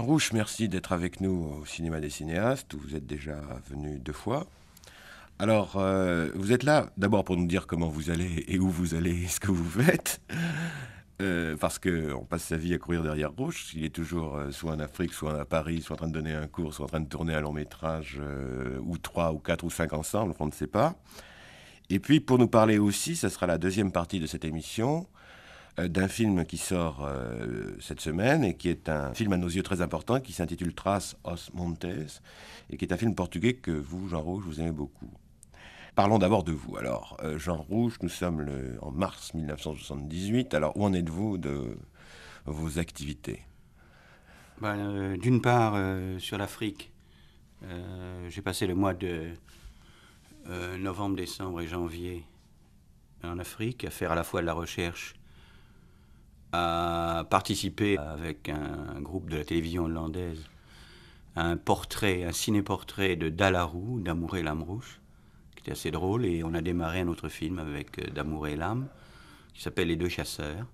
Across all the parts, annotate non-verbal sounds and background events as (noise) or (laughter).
Rouge, merci d'être avec nous au Cinéma des cinéastes, où vous êtes déjà venu deux fois. Alors, euh, vous êtes là d'abord pour nous dire comment vous allez et où vous allez (laughs) ce que vous faites. Euh, parce parce qu'on passe sa vie à courir derrière Rouge. Il est toujours euh, soit en Afrique, soit à Paris, soit en train de donner un cours, soit en train de tourner un long métrage, ou trois, ou quatre, ou cinq ensemble, on ne sait pas. Et puis, pour nous parler aussi, ce sera la deuxième partie de cette émission, euh, d'un film qui sort euh, cette semaine et qui est un film à nos yeux très important qui s'intitule Trace os Montes et qui est un film portugais que vous, Jean Rouge, vous aimez beaucoup. Parlons d'abord de vous. Alors, euh, Jean Rouge, nous sommes en mars 1978. Alors, où en êtes-vous de vos activités ben, D'une part, sur l'Afrique, j'ai passé le mois de novembre, décembre et janvier en Afrique à faire à la fois de la recherche a participé avec un groupe de la télévision hollandaise à un portrait, un ciné-portrait de Dalarou, et l'âme Rouge, qui était assez drôle, et on a démarré un autre film avec euh, d'Amour et l'âme, qui s'appelle Les Deux Chasseurs,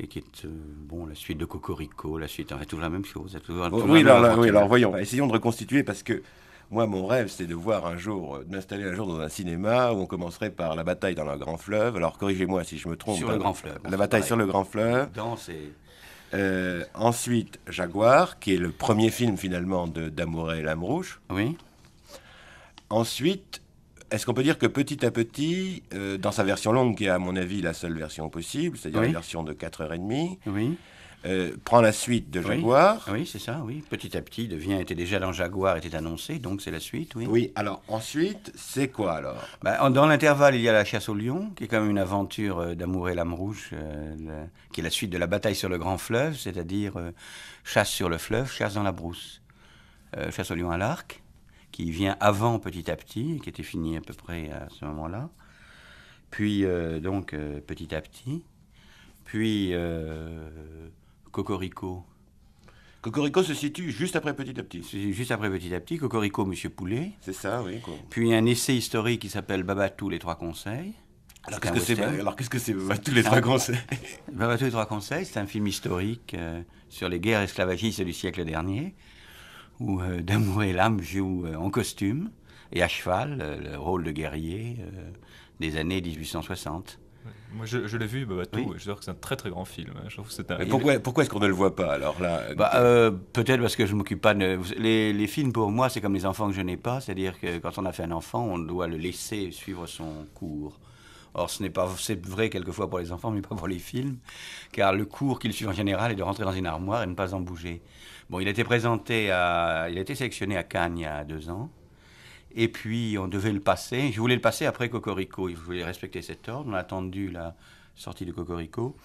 et qui est euh, bon, la suite de Cocorico, la suite, c'est toujours la même chose. Oh, oui, alors voyons, essayons de reconstituer, parce que moi, mon rêve, c'est de voir un jour, euh, de m'installer un jour dans un cinéma où on commencerait par la bataille dans le Grand Fleuve. Alors, corrigez-moi si je me trompe. Sur le Grand Fleuve. La bataille sur le Grand Fleuve. Dans et euh, ensuite, Jaguar, qui est le premier film finalement de et Lame Rouge. Oui. Ensuite, est-ce qu'on peut dire que petit à petit, euh, dans sa version longue, qui est à mon avis la seule version possible, c'est-à-dire la version de 4h30, oui. Euh, prend la suite de Jaguar. Oui, c'est ça, oui. Petit à petit, devient, était déjà dans Jaguar, était annoncé, donc c'est la suite, oui. Oui, alors ensuite, c'est quoi alors bah, Dans l'intervalle, il y a La chasse au lion, qui est comme une aventure euh, d'amour et l'âme rouge, euh, qui est la suite de La bataille sur le grand fleuve, c'est-à-dire chasse sur le fleuve, chasse dans la brousse. chasse au lion à l'arc, qui vient avant petit à petit, qui était fini à peu près à ce moment-là. Puis, donc, petit à petit. Puis, Cocorico Cocorico se situe juste après Petit à Petit. Juste après Petit à Petit, Cocorico, Monsieur Poulet. C'est ça, oui. Puis un essai historique qui s'appelle Babatou, les trois conseils. Alors qu'est-ce que c'est Alors Babatou, les trois conseils (laughs) Babatou, les trois conseils, c'est un film historique euh, sur les guerres esclavagistes du siècle dernier, où euh, Damour et Lam jouent euh, en costume et à cheval le rôle de guerrier des années 1860. Moi, je, l'ai vu, bah, bah, tout. oui. je trouve que c'est un très très grand film. Hein. pourquoi, est-ce qu'on ne le voit pas alors là bah, euh, Peut-être parce que je m'occupe pas de... les, films, pour moi, c'est comme les enfants que je n'ai pas, c'est-à-dire que quand on a fait un enfant, on doit le laisser suivre son cours. Or, ce n'est pas, c'est vrai quelquefois pour les enfants, mais pas pour les films, car le cours qu'ils suivent en général est de rentrer dans une armoire et ne pas en bouger. Bon, il a été présenté à, il a été sélectionné à Cannes il y a deux ans. Et puis, on devait le passer. Je voulais le passer après Cocorico. Je voulais respecter cet ordre. On a attendu la sortie de Cocorico.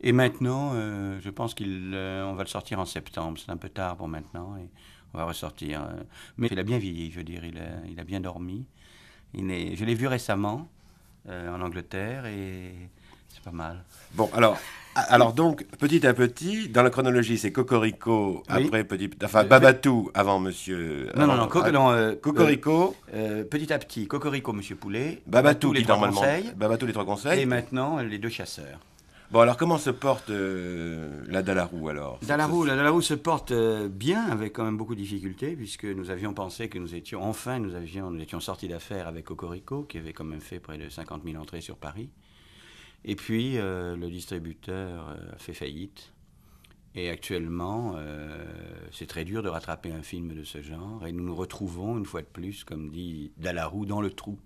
Et maintenant, euh, je pense qu'on euh, va le sortir en septembre. C'est un peu tard pour maintenant. Et on va ressortir. Euh, mais il a bien vieilli, je veux dire. Il a, il a bien dormi. Il je l'ai vu récemment en Angleterre et c'est pas mal. Bon, alors, alors donc, petit à petit, dans la chronologie, c'est Cocorico, après petit, enfin euh, Babatou avant Monsieur. Non, non, non, euh, Cocorico. Euh, petit à petit, Cocorico, Monsieur Poulet. Babatou, les trois conseils. Et maintenant les deux chasseurs. Bon, alors comment se porte la Dalarou alors Dalarou, la Dalarou se porte bien, avec quand même beaucoup de difficultés, puisque nous avions pensé que nous étions, enfin, nous, avions, nous étions sortis d'affaires avec Cocorico, qui avait quand même fait près de 50 000 entrées sur Paris. Et puis, euh, le distributeur euh, a fait faillite. Et actuellement, euh, c'est très dur de rattraper un film de ce genre. Et nous nous retrouvons, une fois de plus, comme dit Dalarou, dans le trou.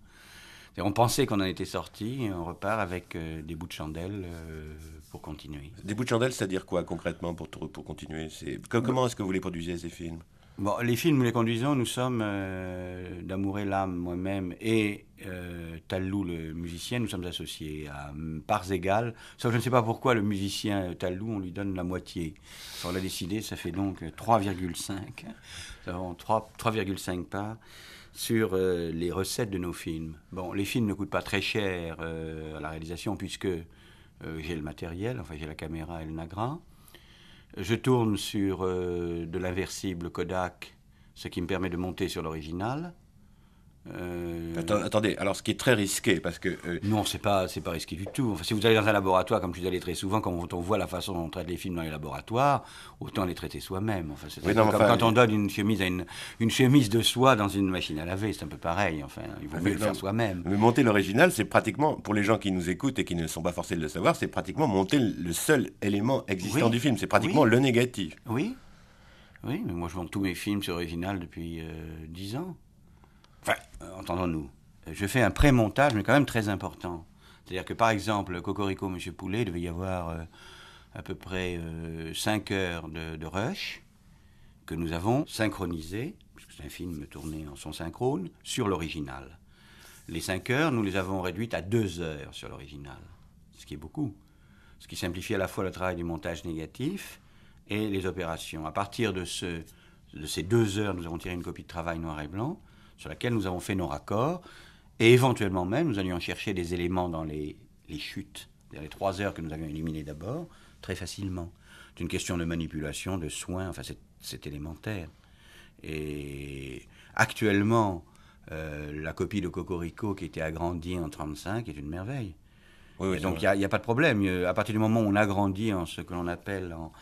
On pensait qu'on en était sorti, on repart avec des bouts de chandelle pour continuer. Des bouts de chandelle, c'est-à-dire quoi concrètement pour, pour continuer Comment est-ce que vous les produisez, ces films Bon, les films nous les conduisons, nous sommes euh, D'amour et l'âme, moi-même, et euh, Tallou, le musicien, nous sommes associés à mm, parts égales. Sauf que je ne sais pas pourquoi le musicien euh, Tallou, on lui donne la moitié. On l'a décidé, ça fait donc 3,5. 3,5 parts sur euh, les recettes de nos films. Bon, les films ne coûtent pas très cher à la réalisation, puisque j'ai le matériel, enfin j'ai la caméra et le nagra. Je tourne sur euh, de l'inversible Kodak, ce qui me permet de monter sur l'original. Euh, attendez, alors ce qui est très risqué, parce que... Euh, non, c'est pas, c'est pas risqué du tout. si vous allez dans un laboratoire, comme je suis allé très souvent, quand on voit la façon dont on traite les films dans les laboratoires, autant les traiter soi-même. Enfin, c'est comme quand on donne une chemise à une, chemise de soie dans une machine à laver, c'est un peu pareil. Enfin, il faut ah, le faire soi-même. Mais monter l'original, c'est pratiquement, pour les gens qui nous écoutent et qui ne sont pas forcés de le savoir, c'est pratiquement monter le seul élément existant du film. C'est pratiquement le négatif. Oui. Oui, mais moi je monte tous mes films sur original depuis euh, dix ans. Enfin, euh, entendons-nous. Je fais un pré-montage, mais quand même très important. C'est-à-dire que, par exemple, Cocorico, Monsieur Poulet, il devait y avoir euh, à peu près 5 euh, heures de, rush que nous avons synchronisé, puisque c'est un film tourné en son synchrone, sur l'original. Les 5 heures, nous les avons réduites à 2 heures sur l'original, ce qui est beaucoup. Ce qui simplifie à la fois le travail du montage négatif et les opérations. À partir de, ce, de ces 2 heures, nous avons tiré une copie de travail noir et blanc sur laquelle nous avons fait nos raccords. Et éventuellement même, nous allions chercher des éléments dans les, les chutes, les trois heures que nous avions éliminées d'abord, très facilement. C'est une question de manipulation, de soins, enfin c'est élémentaire. Et actuellement, euh, la copie de Cocorico qui était agrandie en 1935 est une merveille. donc il n'y a, a, pas de problème. Euh, à partir du moment où on agrandit en ce que l'on appelle en,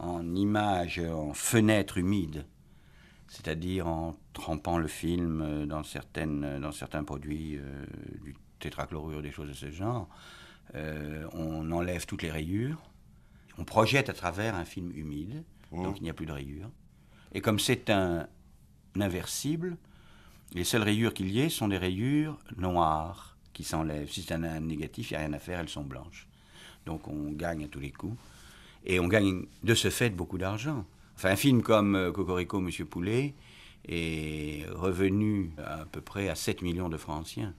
en image, en fenêtre humide, c'est-à-dire en trempant le film euh, euh, dans, certains produits euh, du tétrachlorure, des choses de ce genre. on enlève toutes les rayures, on projette à travers un film humide, mmh. donc il n'y a plus de rayures. Et comme c'est un, inversible, les seules rayures qu'il y ait sont des rayures noires qui s'enlèvent. Si c'est un, un négatif, il n'y a rien à faire, elles sont blanches. Donc on gagne à tous les coups. Et on gagne de ce fait beaucoup d'argent. Enfin, un film comme euh, Cocorico, Monsieur Poulet est revenu à peu près à 7 millions de francs anciens.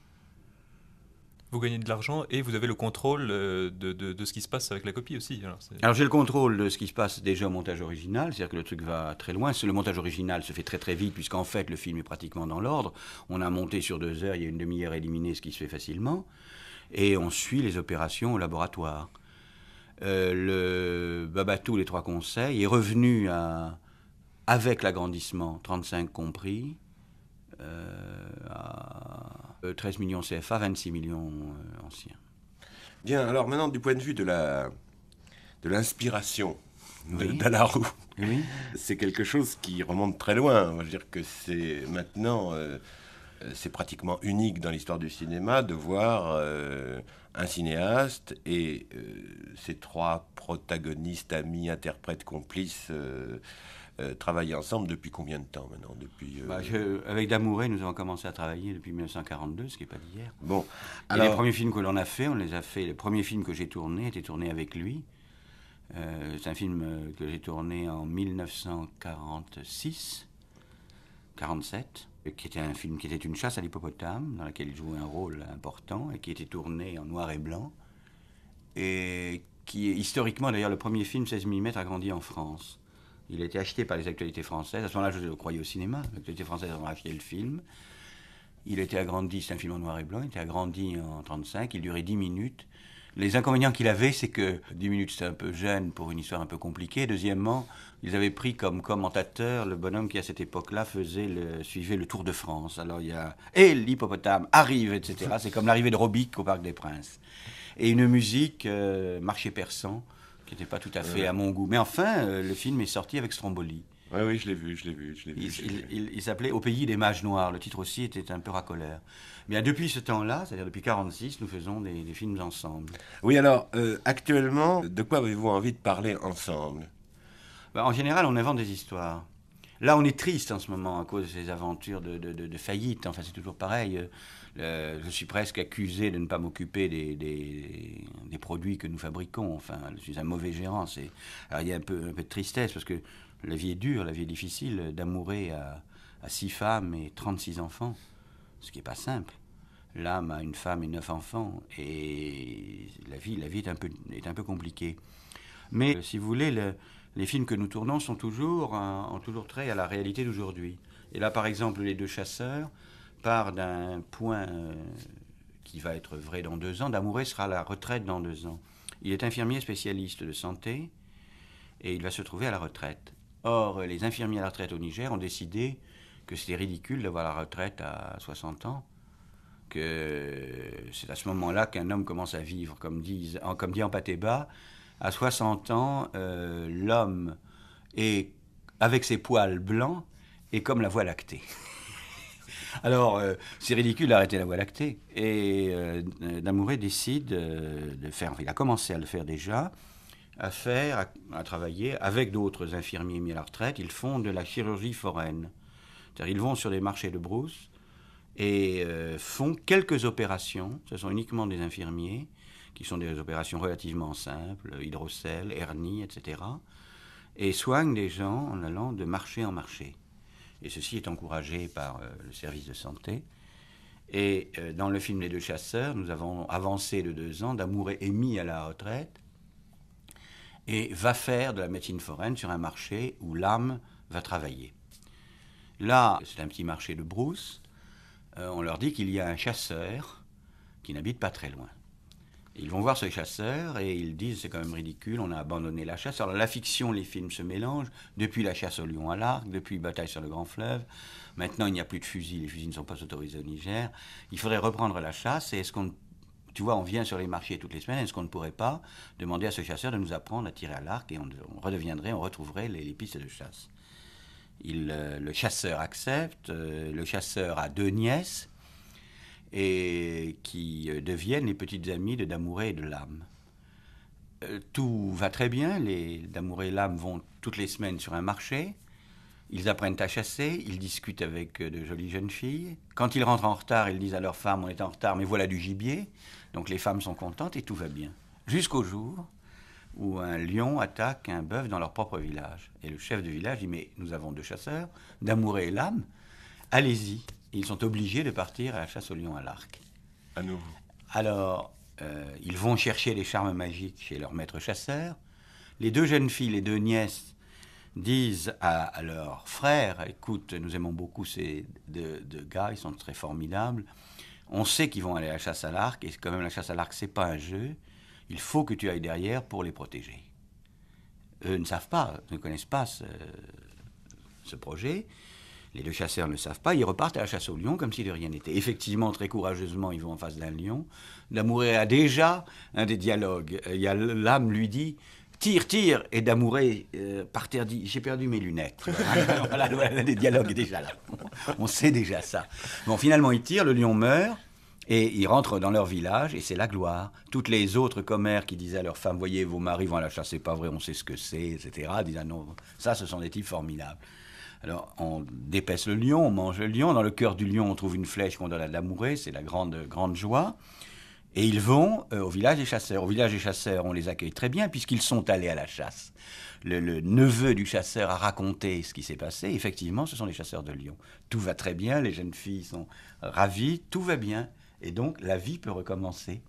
Vous gagnez de l'argent et vous avez le contrôle euh, de, ce qui se passe avec la copie aussi. Alors, Alors j'ai le contrôle de ce qui se passe déjà au montage original, c'est-à-dire que le truc va très loin. Le montage original se fait très très vite puisqu'en fait le film est pratiquement dans l'ordre. On a monté sur deux heures, il y a une demi-heure éliminée, ce qui se fait facilement. Et on suit les opérations au laboratoire. Euh, le Babatou, les trois conseils, est revenu à, avec l'agrandissement, 35 compris, euh, à 13 euh, millions CFA, 26 millions anciens. Bien, alors maintenant, du point de vue de l'inspiration de C'est quelque chose qui remonte très loin. Je veux dire que c'est maintenant euh, c'est pratiquement unique dans l'histoire du cinéma de voir euh, un cinéaste et ces euh, ses trois protagonistes, amis, interprètes, complices. travailler ensemble depuis combien de temps maintenant depuis, bah, Avec Damouret, nous avons commencé à travailler depuis 1942, ce qui n'est pas d'hier. Bon, les premiers films que l'on a fait, on les a fait. Les premiers films que j'ai tournés étaient tournés avec lui. c'est un film que j'ai tourné en 1946 47, euh, qui était un film qui était une chasse à l'hippopotame, dans laquelle il jouait un rôle important et qui était tourné en noir et blanc. Et qui est historiquement d'ailleurs le premier film 16 mm agrandi en France. Il a été acheté par les actualités françaises. À ce moment-là, je le croyais au cinéma. Les actualités françaises ont acheté le film. Il était agrandi, c'est un film en noir et blanc, il était agrandi en 35, il durait 10 minutes. Les inconvénients qu'il avait, c'est que 10 minutes, c'est un peu jeune pour une histoire un peu compliquée. Deuxièmement, ils avaient pris comme commentateur le bonhomme qui, à cette époque-là, faisait le, suivait le Tour de France. Alors il y a Et l'hippopotame arrive, etc. C'est comme l'arrivée de Robic au Parc des Princes. Et une musique, euh, marché persan, qui n'était pas tout à fait à mon goût. Mais enfin, euh, le film est sorti avec Stromboli. Oui, oui, je l'ai vu, je l'ai vu, je l'ai vu. Il, s'appelait Au pays des mages noirs. Le titre aussi était un peu racoleur. Mais ah, depuis ce temps-là, c'est-à-dire depuis 1946, nous faisons des, films ensemble. Oui, alors, euh, actuellement, de quoi avez-vous envie de parler ensemble bah, en général, on invente des histoires. Là, on est triste en ce moment à cause de ces aventures de, faillite. Enfin, c'est toujours pareil. Euh, je suis presque accusé de ne pas m'occuper des, produits que nous fabriquons. Enfin, je suis un mauvais gérant. Alors, il y a un peu, un peu, de tristesse parce que la vie est dure, la vie est difficile. D'amourer à, six femmes et 36 enfants, ce qui n'est pas simple. L'âme a une femme et neuf enfants. Et la vie, la vie est, un peu, est un peu compliquée. Mais, euh, si vous voulez, le, les films que nous tournons sont toujours, euh, ont toujours trait à la réalité d'aujourd'hui. Et là, par exemple, Les Deux Chasseurs part d'un point euh, qui va être vrai dans deux ans. Damouré sera à la retraite dans deux ans. Il est infirmier spécialiste de santé et il va se trouver à la retraite. Or, les infirmiers à la retraite au Niger ont décidé que c'était ridicule d'avoir la retraite à 60 ans, que c'est à ce moment-là qu'un homme commence à vivre, comme, disent, comme dit en à 60 ans, euh, l'homme est, avec ses poils blancs, et comme la Voie lactée. (laughs) Alors, euh, c'est ridicule d'arrêter la Voie lactée. Et Damouré euh, décide de faire, il a commencé à le faire déjà, à faire, à, travailler avec d'autres infirmiers mis à la retraite. Ils font de la chirurgie foraine. C'est-à-dire, ils vont sur les marchés de brousse et font quelques opérations. Ce sont uniquement des infirmiers qui sont des opérations relativement simples, hydrocèle, hernie, etc., et soignent des gens en allant de marché en marché. Et ceci est encouragé par euh, le service de santé. Et euh, dans le film Les deux chasseurs, nous avons avancé de deux ans, d'amour et mis à la retraite, et va faire de la médecine foraine sur un marché où l'âme va travailler. Là, c'est un petit marché de brousse, euh, on leur dit qu'il y a un chasseur qui n'habite pas très loin ils vont voir ce chasseur et ils disent c'est quand même ridicule, on a abandonné la chasse. Alors la fiction, les films se mélangent, depuis la chasse au lion à l'arc, depuis Bataille sur le grand fleuve. Maintenant, il n'y a plus de fusils, les fusils ne sont pas autorisés au Niger. Il faudrait reprendre la chasse et est-ce qu'on tu vois, on vient sur les marchés toutes les semaines, est-ce qu'on ne pourrait pas demander à ce chasseur de nous apprendre à tirer à l'arc et on, redeviendrait, on retrouverait les, pistes de chasse il, euh, Le chasseur accepte, euh, le chasseur a deux nièces, et qui euh, deviennent les petites amies de Damouret et de Lame. Euh, tout va très bien, les Damouret et Lame vont toutes les semaines sur un marché, ils apprennent à chasser, ils discutent avec euh, de jolies jeunes filles. Quand ils rentrent en retard, ils disent à leurs femmes, on est en retard, mais voilà du gibier. Donc les femmes sont contentes et tout va bien. Jusqu'au jour où un lion attaque un bœuf dans leur propre village. Et le chef de village dit, mais nous avons deux chasseurs, Damouré et l'âme, allez-y ils sont obligés de partir à la chasse au lion à l'arc. À nouveau. Alors, euh, ils vont chercher les charmes magiques chez leur maître chasseur. Les deux jeunes filles, les deux nièces, disent à, leurs leur frère Écoute, nous aimons beaucoup ces deux, gars, ils sont très formidables. On sait qu'ils vont aller à la chasse à l'arc, et quand même, la chasse à l'arc, c'est pas un jeu. Il faut que tu ailles derrière pour les protéger. Eux ne savent pas, ne connaissent pas ce projet. Les deux chasseurs ne savent pas, ils repartent à la chasse au lion comme si de rien n'était. Effectivement, très courageusement, ils vont en face d'un lion. Damouret a déjà un des dialogues. Euh, l'âme lui dit Tire, tire Et Damouré, euh, par terre, dit J'ai perdu mes lunettes. (laughs) voilà, voilà, dialogues est déjà là. (laughs) On sait déjà ça. Bon, finalement, ils tirent, le lion meurt. Et ils rentrent dans leur village et c'est la gloire. Toutes les autres commères qui disaient à leurs femmes, voyez, vos maris vont à la chasse, c'est pas vrai, on sait ce que c'est, etc., disaient, ah non, ça, ce sont des types formidables. Alors, on dépaisse le lion, on mange le lion. Dans le cœur du lion, on trouve une flèche qu'on donne à l'amourée, C'est la grande, grande joie. Et ils vont euh, au village des chasseurs. Au village des chasseurs, on les accueille très bien puisqu'ils sont allés à la chasse. Le, neveu du chasseur a raconté ce qui s'est passé. Effectivement, ce sont les chasseurs de lions. Tout va très bien, les jeunes filles sont ravies, tout va bien. Et donc, la vie peut recommencer.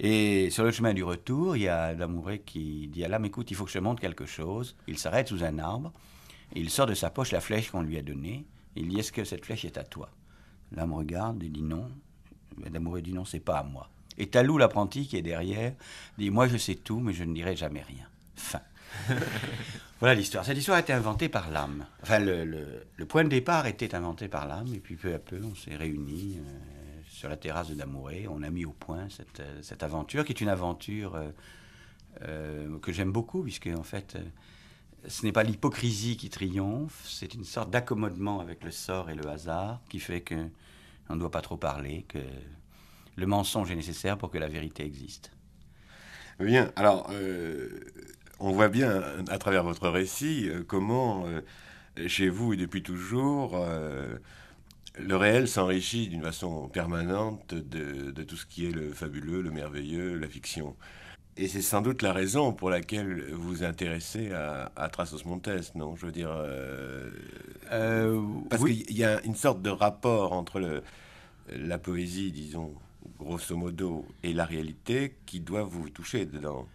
Et sur le chemin du retour, il y a l'amoureux qui dit à l'âme, écoute, il faut que je monte montre quelque chose. Il s'arrête sous un arbre il sort de sa poche la flèche qu'on lui a donnée. Il dit Est-ce que cette flèche est à toi L'âme regarde et dit non. L'amoureux dit non, c'est pas à moi. Et Talou, l'apprenti qui est derrière, dit Moi je sais tout, mais je ne dirai jamais rien. Fin. (laughs) voilà l'histoire. Cette histoire a été inventée par l'âme. Enfin, le, point de départ était inventé par l'âme, et puis peu à peu, on s'est réunis euh, sur la terrasse de Damouré. On a mis au point cette, euh, aventure, qui est une aventure euh, que j'aime beaucoup, puisque en fait ce n'est pas l'hypocrisie qui triomphe, c'est une sorte d'accommodement avec le sort et le hasard qui fait qu'on ne doit pas trop parler, que le mensonge est nécessaire pour que la vérité existe. Bien, alors euh, on voit bien à travers votre récit euh, comment euh, chez vous et depuis toujours le réel s'enrichit d'une façon permanente de, tout ce qui est le fabuleux, le merveilleux, la fiction. Et c'est sans doute la raison pour laquelle vous vous intéressez à, à Trasos Montes, non Je veux dire. Euh, euh, parce qu'il y a une sorte de rapport entre le, la poésie, disons, grosso modo, et la réalité qui doit vous toucher dedans.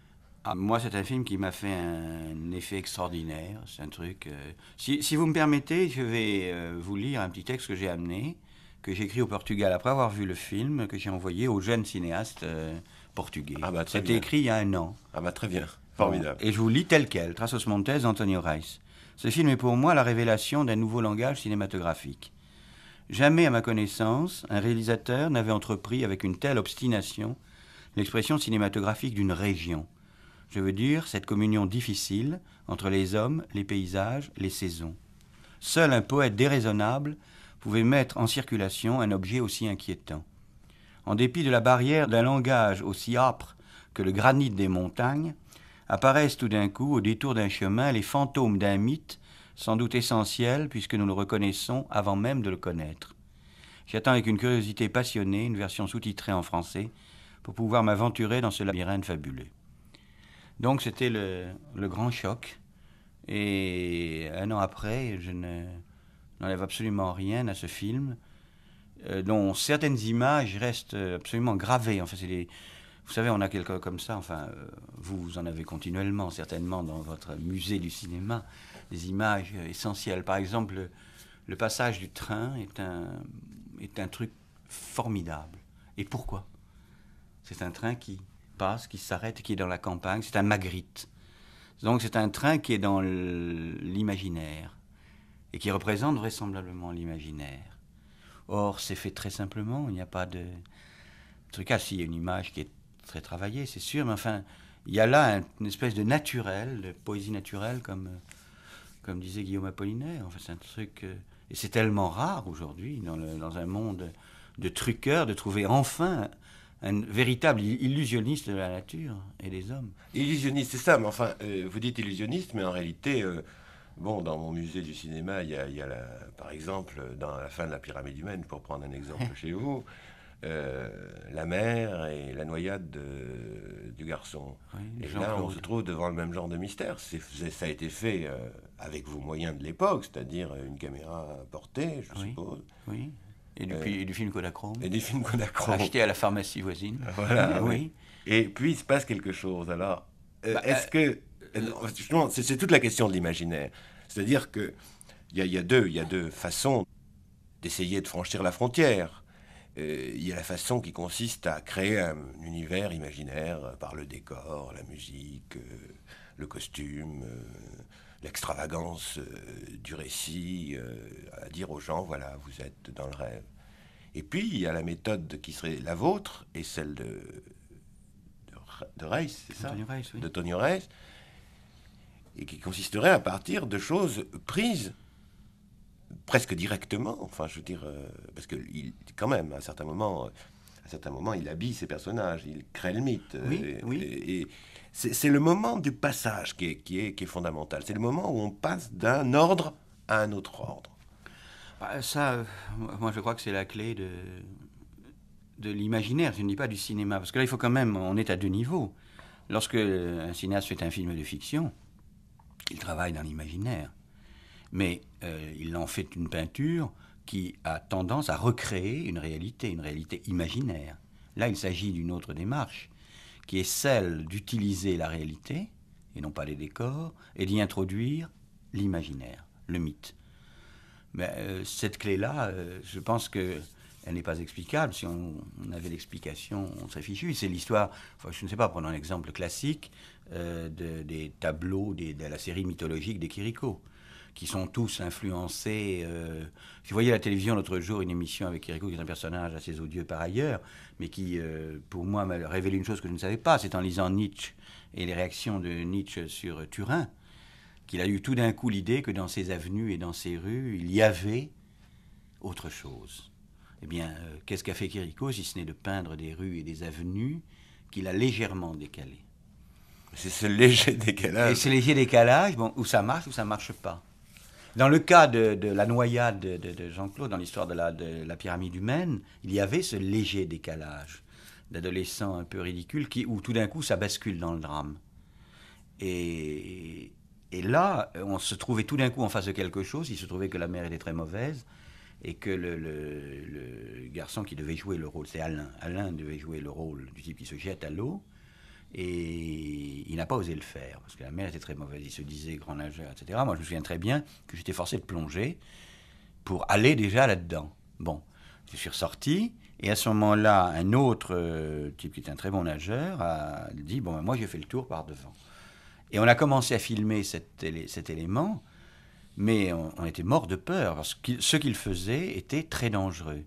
Ah, moi, c'est un film qui m'a fait un effet extraordinaire. C'est un truc. Euh, si, si, vous me permettez, je vais vous lire un petit texte que j'ai amené, que j'ai écrit au Portugal après avoir vu le film, que j'ai envoyé aux jeunes cinéastes portugais. Ah bah, C'était écrit il y a un an. Ah bah très bien, formidable. Et je vous lis tel quel, Trasos Montes d'Antonio Reis. Ce film est pour moi la révélation d'un nouveau langage cinématographique. Jamais, à ma connaissance, un réalisateur n'avait entrepris avec une telle obstination l'expression cinématographique d'une région. Je veux dire cette communion difficile entre les hommes, les paysages, les saisons. Seul un poète déraisonnable pouvait mettre en circulation un objet aussi inquiétant en dépit de la barrière d'un langage aussi âpre que le granit des montagnes, apparaissent tout d'un coup, au détour d'un chemin, les fantômes d'un mythe, sans doute essentiel puisque nous le reconnaissons avant même de le connaître. J'attends avec une curiosité passionnée une version sous-titrée en français pour pouvoir m'aventurer dans ce labyrinthe fabuleux. Donc c'était le, le, grand choc. Et un an après, je n'enlève absolument rien à ce film. Euh, dont certaines images restent euh, absolument gravées. vous savez, on a chose comme ça, enfin, euh, vous, en avez continuellement, certainement, dans votre musée du cinéma, des images essentielles. Par exemple, le passage du train est un, est un truc formidable. Et pourquoi C'est un train qui passe, qui s'arrête, qui est dans la campagne, c'est un Magritte. Donc c'est un train qui est dans l'imaginaire et qui représente vraisemblablement l'imaginaire. Or, c'est fait très simplement, il n'y a pas de... En tout cas, s'il y a une image qui est très travaillée, c'est sûr, mais enfin, il y a là une espèce de naturel, de poésie naturelle, comme, euh, comme disait Guillaume Apollinaire. Enfin, c'est un truc... Euh, et c'est tellement rare aujourd'hui, dans, dans, un monde de truqueurs, de trouver enfin un véritable illusionniste de la nature et des hommes. Illusionniste, c'est ça, mais enfin, euh, vous dites illusionniste, mais en réalité... Bon, dans mon musée du cinéma, il y a, par exemple, dans la fin de la pyramide humaine, pour prendre un exemple (laughs) chez vous, euh, la mère et la noyade du garçon. et là, on se trouve devant le même genre de mystère. ça a été fait euh, avec vos moyens de l'époque, c'est-à-dire une caméra portée, je suppose. Oui. Et du, euh, du, film Kodachrome. Et du film Kodachrome. Acheté à la pharmacie voisine. (laughs) Voilà, (laughs) oui. Et puis, il se passe quelque chose. Alors, bah, est-ce que euh, c'est toute la question de l'imaginaire. C'est-à-dire qu'il y a, deux, deux façons d'essayer de franchir la frontière. Euh, il y a la façon qui consiste à créer un univers imaginaire euh, par le décor, la musique, le costume, l'extravagance du récit, à dire aux gens, voilà, vous êtes dans le rêve. Et puis, il y a la méthode qui serait la vôtre et celle de, de, Reis, c'est ça De Tony Reis, et qui consisterait à partir de choses prises presque directement, enfin je veux dire, euh, parce que il, quand même, à un certain moment, euh, à certain moment, il habille ses personnages, il crée le mythe. Euh, oui, Et, c'est le moment du passage qui est, fondamental. C'est le moment où on passe d'un ordre à un autre ordre. Bah, ça, moi je crois que c'est la clé de, de l'imaginaire, je ne dis pas du cinéma, parce que là il faut quand même, on est à deux niveaux. Lorsque un cinéaste fait un film de fiction, il travaille dans l'imaginaire. Mais euh, il en fait une peinture qui a tendance à recréer une réalité, une réalité imaginaire. Là, il s'agit d'une autre démarche, qui est celle d'utiliser la réalité, et non pas les décors, et d'y introduire l'imaginaire, le mythe. Mais euh, cette clé-là, euh, je pense que elle n'est pas explicable. Si on, avait l'explication, on serait fichu. C'est l'histoire, je ne sais pas, prenons un exemple classique euh, des tableaux de la série mythologique des Chirico, qui sont tous influencés. Euh, si vous voyez à la télévision l'autre jour une émission avec Chirico, qui est un personnage assez odieux par ailleurs, mais qui, euh, pour moi, m'a révélé une chose que je ne savais pas. C'est en lisant Nietzsche et les réactions de Nietzsche sur Turin qu'il a eu tout d'un coup l'idée que dans ses avenues et dans ses rues, il y avait autre chose. Eh bien, euh, qu'est-ce qu'a fait Quirico si ce n'est de peindre des rues et des avenues qu'il a légèrement décalées C'est ce léger décalage. Et ce léger décalage, bon, où ça marche, ou ça marche pas. Dans le cas de, la noyade de, Jean-Claude, dans l'histoire de la, pyramide humaine, il y avait ce léger décalage d'adolescents un peu ridicule qui, où tout d'un coup ça bascule dans le drame. Et, et là, on se trouvait tout d'un coup en face de quelque chose, il se trouvait que la mer était très mauvaise, et que le, garçon qui devait jouer le rôle, c'est Alain, Alain devait jouer le rôle du type qui se jette à l'eau, et il n'a pas osé le faire, parce que la mer était très mauvaise, il se disait grand nageur, etc. Moi, je me souviens très bien que j'étais forcé de plonger pour aller déjà là-dedans. Bon, je suis ressorti, et à ce moment-là, un autre euh, type qui était un très bon nageur a dit, bon, ben, moi j'ai fait le tour par devant. Et on a commencé à filmer cet élément, mais on, était mort de peur, parce que ce qu'il faisait était très dangereux.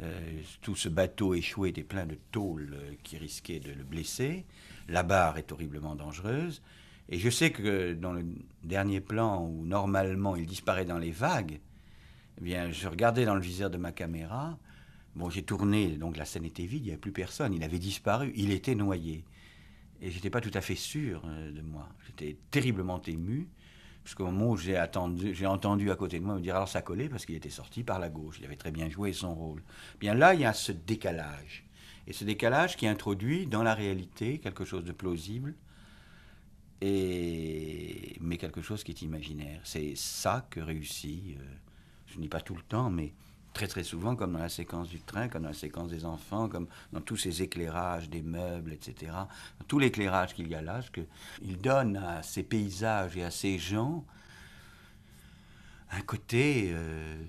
Euh, tout ce bateau échoué était plein de tôles euh, qui risquaient de le blesser. La barre est horriblement dangereuse. Et je sais que dans le dernier plan où normalement il disparaît dans les vagues, eh bien, je regardais dans le viseur de ma caméra. Bon, j'ai tourné, donc la scène était vide, il n'y avait plus personne. Il avait disparu, il était noyé. Et j'étais pas tout à fait sûr euh, de moi. J'étais terriblement ému qu'au moment où j'ai entendu à côté de moi me dire alors ça collait parce qu'il était sorti par la gauche, il avait très bien joué son rôle. Bien là, il y a ce décalage. Et ce décalage qui introduit dans la réalité quelque chose de plausible, et... mais quelque chose qui est imaginaire. C'est ça que réussit, euh, je ne dis pas tout le temps, mais très très souvent, comme dans la séquence du train, comme dans la séquence des enfants, comme dans tous ces éclairages des meubles, etc. tout l'éclairage qu'il y a là, ce qu'il donne à ces paysages et à ces gens un côté euh,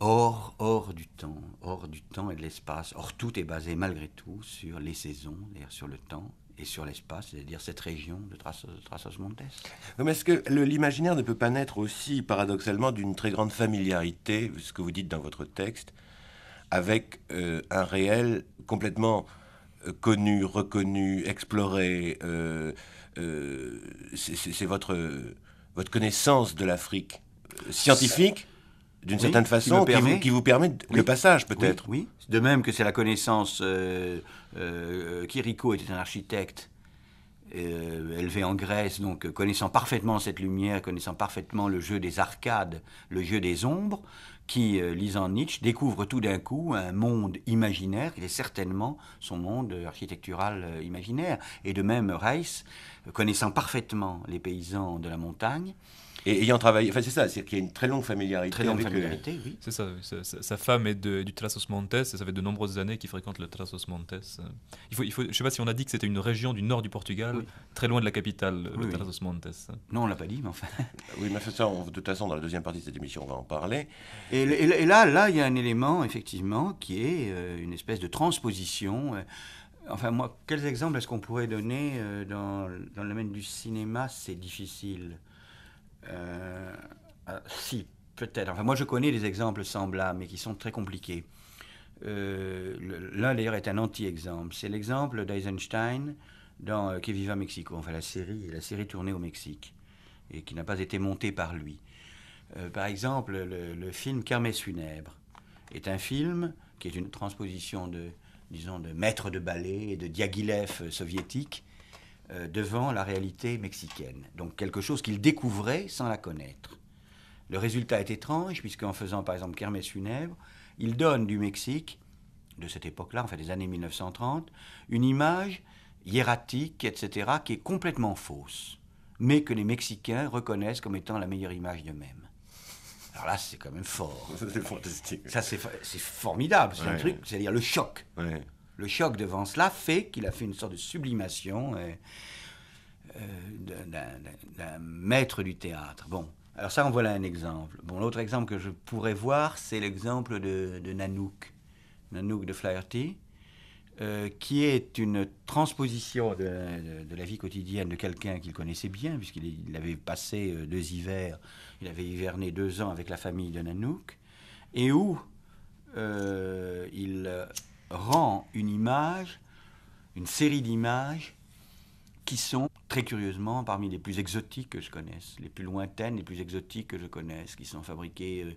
hors, hors du temps, hors du temps et de l'espace. Or, tout est basé malgré tout sur les saisons, sur le temps, sur l'espace, c'est-à-dire cette région de Trasos, Montes. Mais est-ce que l'imaginaire ne peut pas naître aussi, paradoxalement, d'une très grande familiarité, ce que vous dites dans votre texte, avec euh, un réel complètement euh, connu, reconnu, exploré euh, C'est votre, votre connaissance de l'Afrique scientifique d'une certaine façon, qui, vous, permet le passage, peut-être. Oui, De même que c'est la connaissance. Euh, euh était un architecte euh, élevé en Grèce, donc euh, connaissant parfaitement cette lumière, connaissant parfaitement le jeu des arcades, le jeu des ombres, qui, lisant Nietzsche, découvre tout d'un coup un monde imaginaire qui est certainement son monde architectural imaginaire. Et de même, Reiss, connaissant parfaitement les paysans de la montagne, et ayant travaillé, enfin c'est ça, c'est qu'il y a une très longue familiarité. Très longue euh, familiarité, oui. C'est ça, Sa femme est de, du Trasos Montes, et ça fait de nombreuses années qu'il fréquente le Trasos Montes. Il faut, il faut, je ne sais pas si on a dit que c'était une région du nord du Portugal, très loin de la capitale, le Trasos Montes. Non, on ne l'a pas dit, mais enfin. Ah oui, mais ça, de toute façon, dans la deuxième partie de cette émission, on va en parler. Et, là, là, il y a un élément, effectivement, qui est euh, une espèce de transposition. Euh. Enfin, moi, quels exemples est-ce qu'on pourrait donner dans, dans, le domaine du cinéma C'est difficile. Euh, ah, si, peut-être. Enfin, moi, je connais des exemples semblables, mais qui sont très compliqués. Euh, l'un, d'ailleurs, est un anti-exemple. C'est l'exemple d'Eisenstein dans euh, Que viva Mexico, enfin la série, la série tournée au Mexique, et qui n'a pas été montée par lui. par exemple, le, film Kermesse funèbre est un film qui est une transposition de, disons, de maître de ballet et de Diaghilev soviétique, euh, devant la réalité mexicaine. Donc quelque chose qu'il découvrait sans la connaître. Le résultat est étrange, puisqu'en faisant par exemple Kermès funèbre, il donne du Mexique, de cette époque-là, en fait des années 1930, une image hiératique, etc., qui est complètement fausse, mais que les Mexicains reconnaissent comme étant la meilleure image d'eux-mêmes. Alors là, c'est quand même fort. c'est fantastique. Ça, c'est, formidable. C'est un truc, c'est-à-dire le choc le choc devant cela fait qu'il a fait une sorte de sublimation euh, euh, d'un maître du théâtre. Bon, alors ça, en voilà un exemple. Bon, l'autre exemple que je pourrais voir, c'est l'exemple de, Nanouk, Nanook, Nanook de Flaherty, euh, qui est une transposition de, la vie quotidienne de quelqu'un qu'il connaissait bien, puisqu'il avait passé deux hivers, il avait hiverné deux ans avec la famille de Nanook, et où il rend une image, une série d'images qui sont très curieusement parmi les plus exotiques que je connaisse, les plus lointaines, les plus exotiques que je connaisse, qui sont fabriquées euh,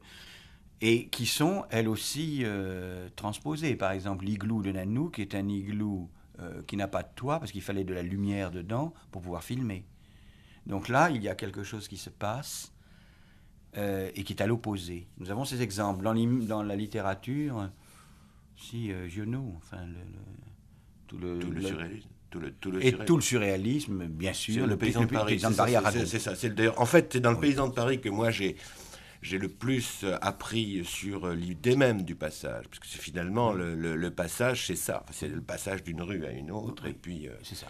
et qui sont elles aussi euh, transposées. Par exemple, l'igloo de qui est un igloo euh, qui n'a pas de toit parce qu'il fallait de la lumière dedans pour pouvoir filmer. Donc là, il y a quelque chose qui se passe et qui est à l'opposé. Nous avons ces exemples dans la littérature. Si, euh, Giono, enfin, tout le. Tout le, surréalisme. et tout le surréalisme, bien sûr. Le, paysan de Paris. C'est ça. C'est d'ailleurs. En fait, c'est dans le paysan de Paris que moi j'ai j'ai le plus appris sur euh, l'idée même du passage, parce que c'est finalement le, passage, c'est ça, c'est le passage d'une rue à une autre, et puis euh, c'est ça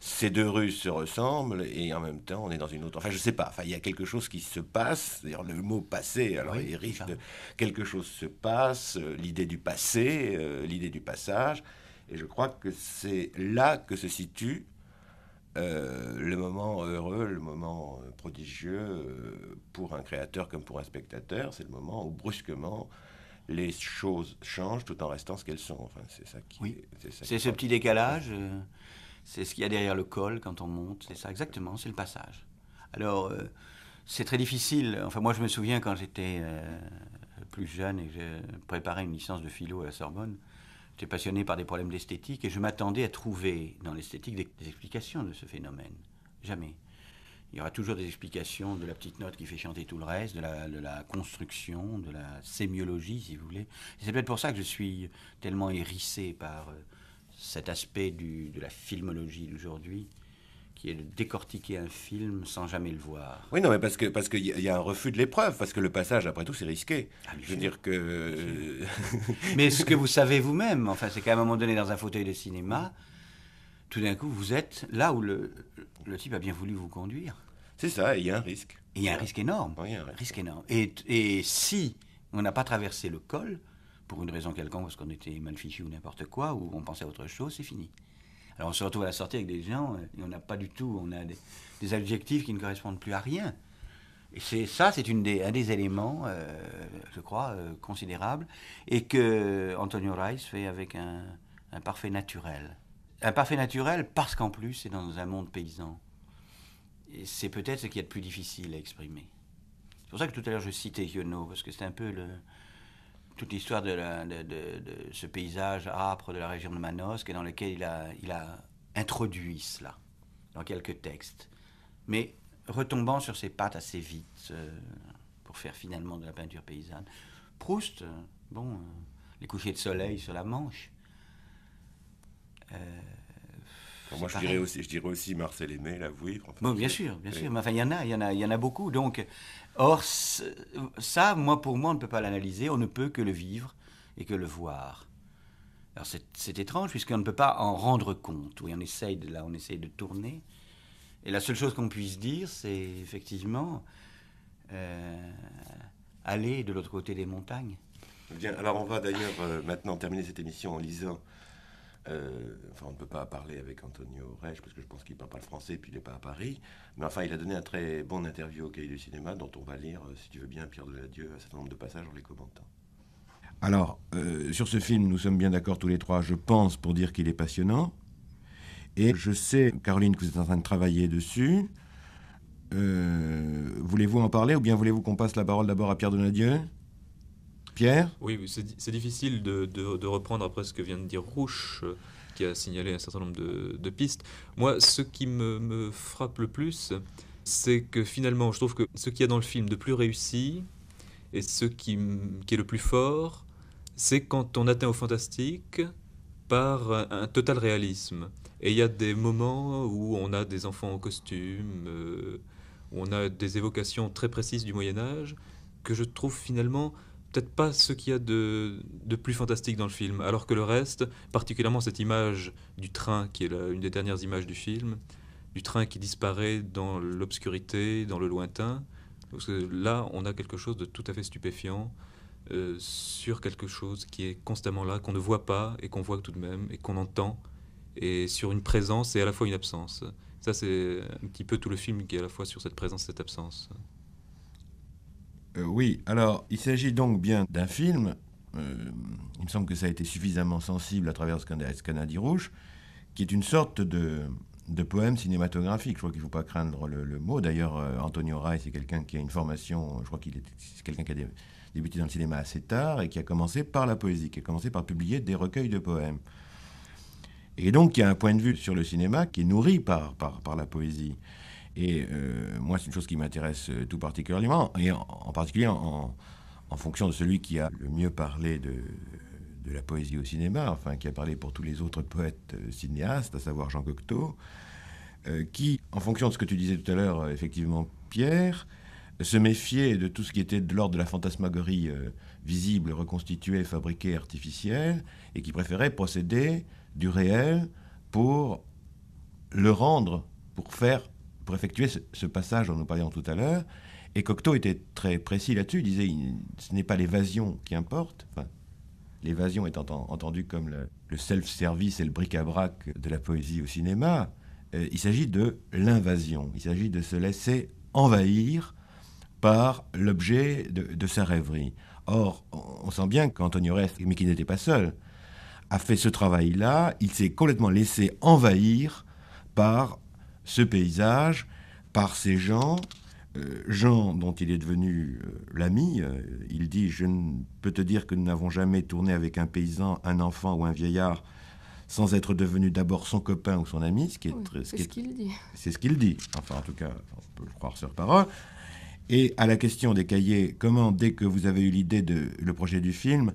ces deux rues se ressemblent et en même temps on est dans une autre. Enfin, je sais pas. Enfin, il y a quelque chose qui se passe. D'ailleurs, le mot passé, alors il est de quelque chose se passe, euh, l'idée du passé, euh, l'idée du passage. Et je crois que c'est là que se situe euh, le moment heureux, le moment prodigieux pour un créateur comme pour un spectateur. C'est le moment où brusquement les choses changent tout en restant ce qu'elles sont. Enfin, c'est ça qui. Oui. C'est ce petit décalage. C'est ce qu'il y a derrière le col quand on monte, c'est ça exactement, c'est le passage. Alors, euh, c'est très difficile. Enfin, moi, je me souviens quand j'étais euh, plus jeune et que je préparais une licence de philo à la Sorbonne, j'étais passionné par des problèmes d'esthétique et je m'attendais à trouver dans l'esthétique des, explications de ce phénomène. Jamais. Il y aura toujours des explications de la petite note qui fait chanter tout le reste, de la, construction, de la sémiologie, si vous voulez. C'est peut-être pour ça que je suis tellement hérissé par... Euh, cet aspect de la filmologie d'aujourd'hui qui est de décortiquer un film sans jamais le voir. Oui, non, mais parce que parce qu'il y a un refus de l'épreuve, parce que le passage, après tout, c'est risqué. Ah, je veux dire que. (laughs) mais ce que vous savez vous-même, enfin, c'est qu'à un moment donné, dans un fauteuil de cinéma, tout d'un coup, vous êtes là où le, type a bien voulu vous conduire. C'est ça, il y a un risque. Il y a un risque énorme. énorme. et si on n'a pas traversé le col, pour une raison quelconque, parce qu'on était mal fichu ou n'importe quoi, ou on pensait à autre chose, c'est fini. Alors on se retrouve à la sortie avec des gens, et on n'a pas du tout, on a des, adjectifs qui ne correspondent plus à rien. Et c'est ça, c'est des, un des éléments, euh, je crois, euh, considérables, considérable, et que Antonio Rice fait avec un, un parfait naturel. Un parfait naturel parce qu'en plus, c'est dans un monde paysan. Et c'est peut-être ce qui est le plus difficile à exprimer. C'est pour ça que tout à l'heure, je citais Yono, parce que c'est un peu le, toute l'histoire de, de, ce paysage âpre de la région de Manosque et dans lequel il a, il a introduit cela dans quelques textes, mais retombant sur ses pattes assez vite euh, pour faire finalement de la peinture paysanne. Proust, euh, bon, euh, les couchers de soleil sur la Manche. moi, je dirais, aussi, je dirais aussi Marcel Aimé, l'avouer. Bon, bien sûr, bien sûr. Mais enfin, il y en a, il y en a, il y en a beaucoup. Donc, Or, ça, moi, pour moi, on ne peut pas l'analyser, on ne peut que le vivre et que le voir. Alors c'est étrange puisqu'on ne peut pas en rendre compte. Oui, on essaye de là, on essaye de tourner. Et la seule chose qu'on puisse dire, c'est effectivement euh, aller de l'autre côté des montagnes. Bien, alors on va d'ailleurs euh, maintenant terminer cette émission en lisant euh, enfin, on ne peut pas parler avec Antonio Reich parce que je pense qu'il ne parle pas le français et puis il n'est pas à Paris. Mais enfin, il a donné un très bon interview au Cahier du Cinéma dont on va lire, euh, si tu veux bien, Pierre de Dieu, un certain nombre de passages en les commentant. Alors, euh, sur ce film, nous sommes bien d'accord tous les trois, je pense, pour dire qu'il est passionnant. Et je sais, Caroline, que vous êtes en train de travailler dessus. voulez-vous en parler ou bien voulez-vous qu'on passe la parole d'abord à Pierre Dieu? Oui, c'est difficile de, reprendre après ce que vient de dire Rouche, euh, qui a signalé un certain nombre de, pistes. Moi, ce qui me, frappe le plus, c'est que finalement, je trouve que ce qu'il y a dans le film de plus réussi, et ce qui, qui est le plus fort, c'est quand on atteint au fantastique par un, total réalisme. Et il y a des moments où on a des enfants en costume, euh, où on a des évocations très précises du Moyen Âge, que je trouve finalement peut-être pas ce qu'il y a de, plus fantastique dans le film, alors que le reste, particulièrement cette image du train, qui est une des dernières images du film, du train qui disparaît dans l'obscurité, dans le lointain, là, on a quelque chose de tout à fait stupéfiant euh, sur quelque chose qui est constamment là, qu'on ne voit pas et qu'on voit tout de même et qu'on entend, et sur une présence et à la fois une absence. Ça, c'est un petit peu tout le film qui est à la fois sur cette présence, et cette absence. Euh, oui, alors il s'agit donc bien d'un film, euh, il me semble que ça a été suffisamment sensible à travers Scandadi Rouge, qui est une sorte de, poème cinématographique. Je crois qu'il ne faut pas craindre le, mot. D'ailleurs, euh, Antonio Rai, c'est quelqu'un qui a une formation, je crois qu'il est, quelqu'un qui a débuté dans le cinéma assez tard et qui a commencé par la poésie, qui a commencé par publier des recueils de poèmes. Et donc, il y a un point de vue sur le cinéma qui est nourri par la poésie. Et euh, moi, c'est une chose qui m'intéresse euh, tout particulièrement, et en, particulier en, fonction de celui qui a le mieux parlé de, de, la poésie au cinéma, enfin, qui a parlé pour tous les autres poètes euh, cinéastes, à savoir Jean Cocteau, qui, en fonction de ce que tu disais tout à l'heure, effectivement, Pierre, se méfiait de tout ce qui était de l'ordre de la fantasmagorie visible, reconstituée, fabriquée, artificielle, et qui préférait procéder du réel pour le rendre, pour faire pour effectuer ce, passage dont nous parlions tout à l'heure. Et Cocteau était très précis là-dessus. Il disait ce n'est pas l'évasion qui importe, l'évasion étant entendu entendue comme le, self-service et le bric-à-brac de la poésie au cinéma. Euh, il s'agit de l'invasion. Il s'agit de se laisser envahir par l'objet de, de, sa rêverie. Or, on sent bien qu'Antonio Rest, mais qui n'était pas seul, a fait ce travail-là. Il s'est complètement laissé envahir par ce paysage par ces gens, gens euh, dont il est devenu euh, l'ami. Euh, il dit Je ne peux te dire que nous n'avons jamais tourné avec un paysan, un enfant ou un vieillard sans être devenu d'abord son copain ou son ami, ce qui est ce qu'il dit. C'est ce qu'il dit. Enfin, en tout cas, on peut le croire sur parole. Et à la question des cahiers, comment, dès que vous avez eu l'idée de le projet du film,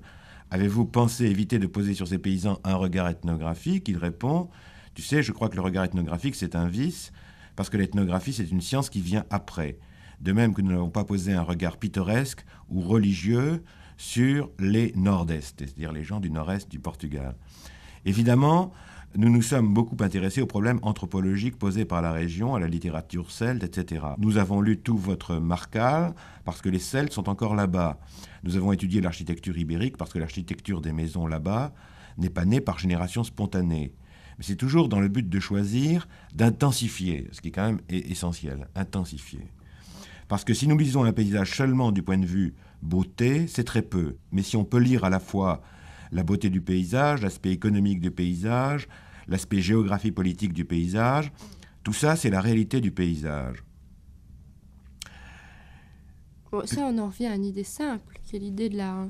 avez-vous pensé éviter de poser sur ces paysans un regard ethnographique Il répond tu sais, je crois que le regard ethnographique, c'est un vice, parce que l'ethnographie, c'est une science qui vient après. De même que nous n'avons pas posé un regard pittoresque ou religieux sur les nord-est, c'est-à-dire les gens du nord-est du Portugal. Évidemment, nous nous sommes beaucoup intéressés aux problèmes anthropologiques posés par la région, à la littérature celte, etc. Nous avons lu tout votre Marcal parce que les Celtes sont encore là-bas. Nous avons étudié l'architecture ibérique parce que l'architecture des maisons là-bas n'est pas née par génération spontanée. Mais c'est toujours dans le but de choisir, d'intensifier, ce qui est quand même e-, essentiel, intensifier. Parce que si nous lisons un paysage seulement du point de vue beauté, c'est très peu. Mais si on peut lire à la fois la beauté du paysage, l'aspect économique du paysage, l'aspect géographie politique du paysage, tout ça, c'est la réalité du paysage. ça, on en revient à une idée simple, qui est l'idée de la...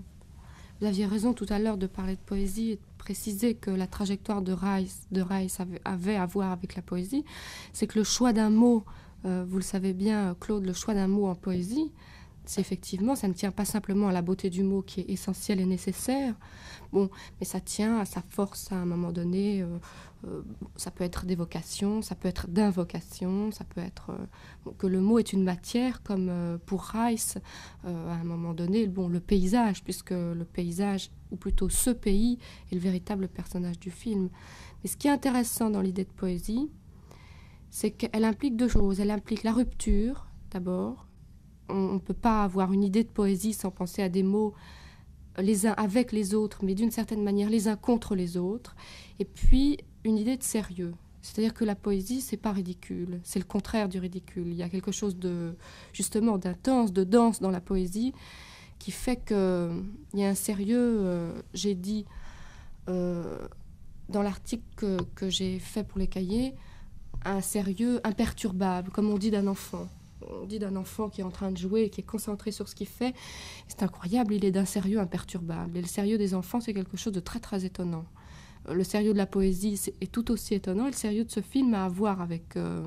Vous aviez raison tout à l'heure de parler de poésie et préciser que la trajectoire de Rice, de Rice avait, à voir avec la poésie, c'est que le choix d'un mot, euh, vous le savez bien, Claude, le choix d'un mot en poésie, effectivement, ça ne tient pas simplement à la beauté du mot qui est essentielle et nécessaire, bon, mais ça tient à sa force à un moment donné. Euh, euh, ça peut être d'évocation, ça peut être d'invocation, ça peut être euh, que le mot est une matière, comme pour Rice, à un moment donné, bon, le paysage, puisque le paysage, ou plutôt ce pays, est le véritable personnage du film. Mais ce qui est intéressant dans l'idée de poésie, c'est qu'elle implique deux choses. Elle implique la rupture, d'abord, on ne peut pas avoir une idée de poésie sans penser à des mots les uns avec les autres, mais d'une certaine manière les uns contre les autres, et puis une idée de sérieux. C'est-à-dire que la poésie, c'est pas ridicule, c'est le contraire du ridicule. Il y a quelque chose de justement d'intense, de dense dans la poésie, qui fait qu'il y a un sérieux. Euh, j'ai dit euh, dans l'article que j'ai fait pour les cahiers, un sérieux imperturbable, comme on dit d'un enfant on dit d'un enfant qui est en train de jouer et qui est concentré sur ce qu'il fait, c'est incroyable, il est d'un sérieux imperturbable. Et le sérieux des enfants, c'est quelque chose de très très étonnant. Euh, le sérieux de la poésie est tout aussi étonnant et le sérieux de ce film a à voir avec euh,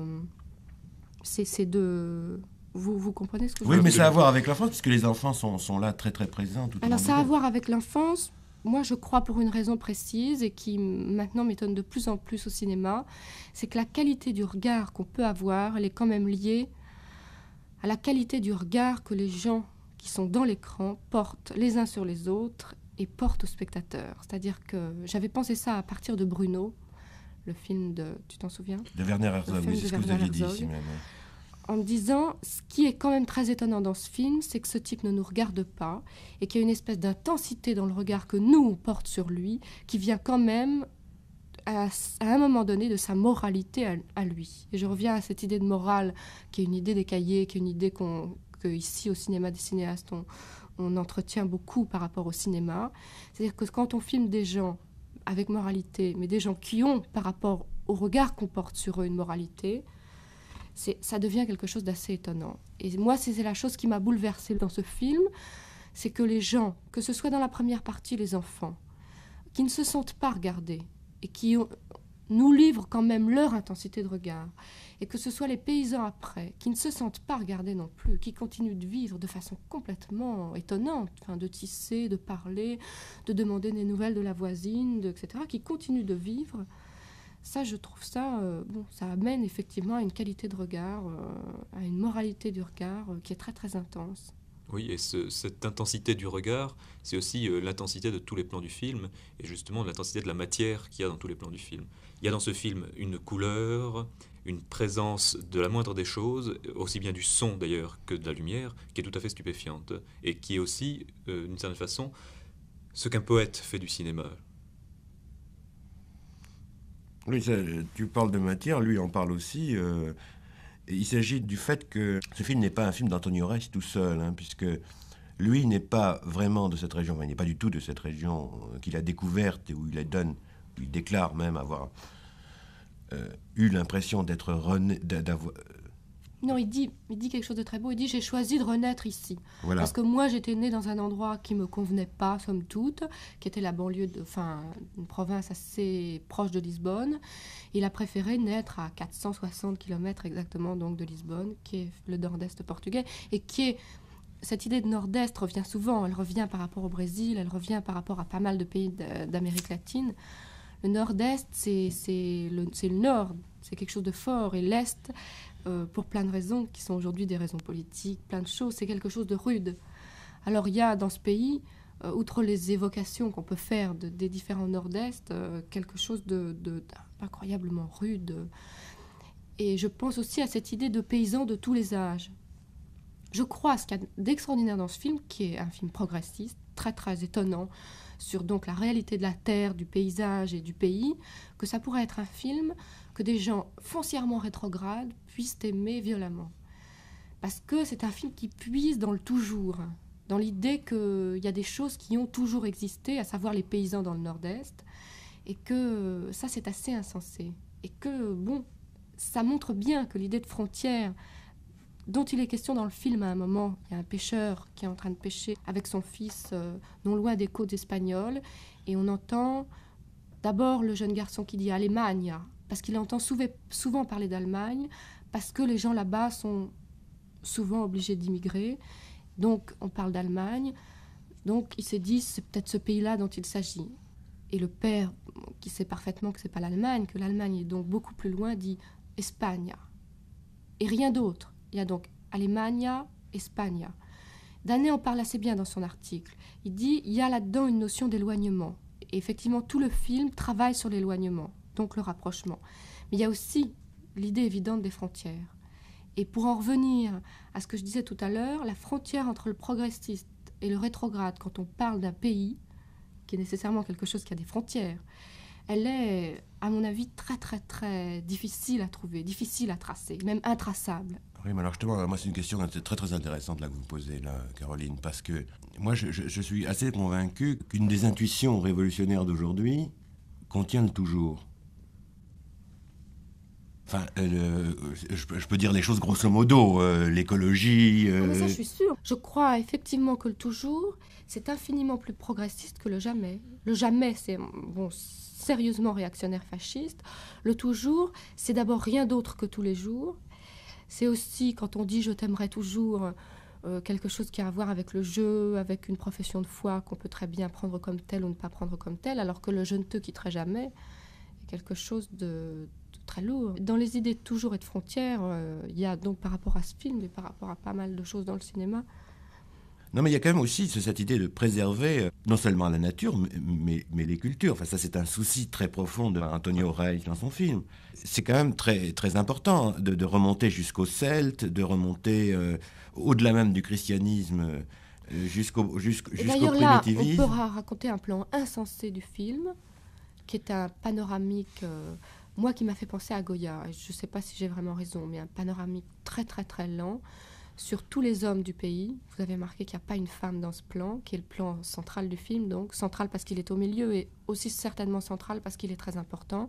ces, deux... Vous, vous comprenez ce que je veux dire Oui, mais ça a à voir avec l'enfance, puisque les enfants sont, là très très présents. Tout Alors ça a à voir avec l'enfance, moi je crois pour une raison précise et qui maintenant m'étonne de plus en plus au cinéma, c'est que la qualité du regard qu'on peut avoir, elle est quand même liée à la qualité du regard que les gens qui sont dans l'écran portent les uns sur les autres et portent aux spectateurs. C'est-à-dire que j'avais pensé ça à partir de Bruno, le film de... Tu t'en souviens De Werner Herzog, oui, c'est ce que vous avez dit ici En me disant, ce qui est quand même très étonnant dans ce film, c'est que ce type ne nous regarde pas et qu'il y a une espèce d'intensité dans le regard que nous, portons porte sur lui, qui vient quand même à, un moment donné de sa moralité à, lui. Et je reviens à cette idée de morale, qui est une idée des cahiers, qui est une idée qu'on ici au cinéma des cinéastes on, on entretient beaucoup par rapport au cinéma. C'est-à-dire que quand on filme des gens avec moralité, mais des gens qui ont par rapport au regard qu'on porte sur eux une moralité, ça devient quelque chose d'assez étonnant. Et moi, c'est la chose qui m'a bouleversée dans ce film, c'est que les gens, que ce soit dans la première partie les enfants, qui ne se sentent pas regardés, et qui nous livrent quand même leur intensité de regard, et que ce soit les paysans après, qui ne se sentent pas regardés non plus, qui continuent de vivre de façon complètement étonnante, de tisser, de parler, de demander des nouvelles de la voisine, etc., qui continuent de vivre, ça, je trouve ça, euh, ça amène effectivement à une qualité de regard, euh, à une moralité du regard euh, qui est très très intense. Oui, et cette intensité du regard, c'est aussi euh, l'intensité de tous les plans du film, et justement l'intensité de la matière qu'il y a dans tous les plans du film. Il y a dans ce film une couleur, une présence de la moindre des choses, aussi bien du son d'ailleurs que de la lumière, qui est tout à fait stupéfiante, et qui est aussi, euh, d'une certaine façon, ce qu'un poète fait du cinéma. Oui, tu parles de matière, lui en parle aussi. Euh, il s'agit du fait que ce film n'est pas un film d'Antonio Reyes tout seul, hein, puisque lui n'est pas vraiment de cette région, il n'est pas du tout de cette région euh, qu'il a découverte et où il la donne, il déclare même avoir euh, eu l'impression d'être d'avoir non, il dit, il dit quelque chose de très beau. Il dit J'ai choisi de renaître ici. Parce que moi, j'étais née dans un endroit qui ne me convenait pas, somme toute, qui était la banlieue, de, enfin, une province assez proche de Lisbonne. Il a préféré naître à 460 km exactement donc de Lisbonne, qui est le nord-est portugais, et qui est. Cette idée de nord-est revient souvent. Elle revient par rapport au Brésil, elle revient par rapport à pas mal de pays d'Amérique latine. Le nord-est, c'est le, le nord, c'est quelque chose de fort, et l'est, euh, pour plein de raisons qui sont aujourd'hui des raisons politiques, plein de choses. C'est quelque chose de rude. Alors il y a dans ce pays, euh, outre les évocations qu'on peut faire des différents nord-est, euh, quelque chose de, rude. Et je pense aussi à cette idée de paysans de tous les âges. Je crois à ce qu'il y a d'extraordinaire dans ce film, qui est un film progressiste, très très étonnant, sur donc la réalité de la terre, du paysage et du pays, que ça pourrait être un film que des gens foncièrement rétrogrades puissent aimer violemment. Parce que c'est un film qui puise dans le toujours, dans l'idée qu'il y a des choses qui ont toujours existé, à savoir les paysans dans le Nord-Est, et que ça c'est assez insensé. Et que, bon, ça montre bien que l'idée de frontière dont il est question dans le film à un moment. Il y a un pêcheur qui est en train de pêcher avec son fils euh, non loin des côtes espagnoles et on entend d'abord le jeune garçon qui dit Allemagne parce qu'il entend souvent parler d'Allemagne, parce que les gens là-bas sont souvent obligés d'immigrer. Donc on parle d'Allemagne. Donc il s'est dit, c'est peut-être ce pays-là dont il s'agit. Et le père, qui sait parfaitement que ce n'est pas l'Allemagne, que l'Allemagne est donc beaucoup plus loin, dit Espagne. Et rien d'autre. Il y a donc Allemagne »,« Espagne. Danet en parle assez bien dans son article. Il dit il y a là-dedans une notion d'éloignement. Et effectivement, tout le film travaille sur l'éloignement donc le rapprochement. Mais il y a aussi l'idée évidente des frontières. Et pour en revenir à ce que je disais tout à l'heure, la frontière entre le progressiste et le rétrograde, quand on parle d'un pays, qui est nécessairement quelque chose qui a des frontières, elle est, à mon avis, très, très, très difficile à trouver, difficile à tracer, même intraçable. Oui, mais alors justement, euh, moi, c'est une question très, très intéressante là, que vous posez, là, Caroline, parce que moi, je, je suis assez convaincu qu'une des intuitions révolutionnaires d'aujourd'hui contient le toujours. Enfin, euh, je, peux dire les choses grosso modo, euh, l'écologie. Euh, ah, ça, je suis sûre. Je crois effectivement que le toujours, c'est infiniment plus progressiste que le jamais. Le jamais, c'est bon, sérieusement réactionnaire fasciste. Le toujours, c'est d'abord rien d'autre que tous les jours. C'est aussi, quand on dit je t'aimerai toujours, quelque chose qui a à voir avec le jeu, avec une profession de foi qu'on peut très bien prendre comme telle ou ne pas prendre comme telle, alors que le je ne te quitterai jamais quelque chose de très lourd. Dans les idées de toujours et de frontières, euh, il y a donc par rapport à ce film et par rapport à pas mal de choses dans le cinéma, non, mais il y a quand même aussi cette idée de préserver euh, non seulement la nature, mais, mais, les cultures. Enfin, ça, c'est un souci très profond d'Antonio Reich dans son film. C'est quand même très, très important de, remonter jusqu'aux Celtes, de remonter euh, au-delà même du christianisme jusqu'au primitivisme D'ailleurs, là, on pourra raconter un plan insensé du film, qui est un panoramique moi qui m'a fait penser à Goya. Je ne sais pas si j'ai vraiment raison, mais un panoramique très très très lent sur tous les hommes du pays. Vous avez marqué qu'il n'y a pas une femme dans ce plan, qui est le plan central du film, donc central parce qu'il est au milieu et aussi certainement central parce qu'il est très important.